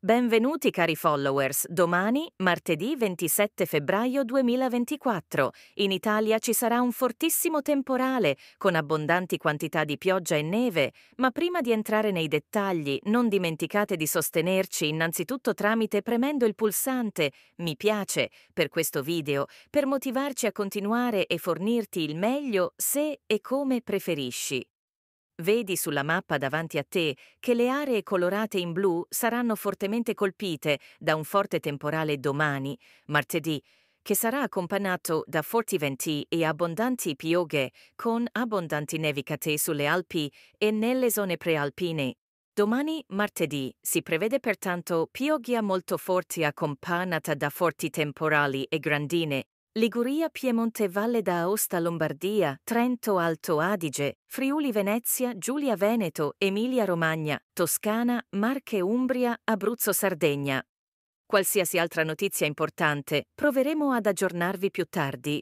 Benvenuti cari followers, domani, martedì 27 febbraio 2024, in Italia ci sarà un fortissimo temporale con abbondanti quantità di pioggia e neve, ma prima di entrare nei dettagli non dimenticate di sostenerci innanzitutto tramite premendo il pulsante mi piace per questo video per motivarci a continuare e fornirti il meglio se e come preferisci. Vedi sulla mappa davanti a te che le aree colorate in blu saranno fortemente colpite da un forte temporale domani, martedì, che sarà accompagnato da forti venti e abbondanti pioghe con abbondanti nevicate sulle Alpi e nelle zone prealpine. Domani, martedì, si prevede pertanto pioggia molto forte accompagnata da forti temporali e grandine, Liguria, Piemonte, Valle d'Aosta, Lombardia, Trento, Alto Adige, Friuli, Venezia, Giulia, Veneto, Emilia, Romagna, Toscana, Marche, Umbria, Abruzzo, Sardegna. Qualsiasi altra notizia importante proveremo ad aggiornarvi più tardi.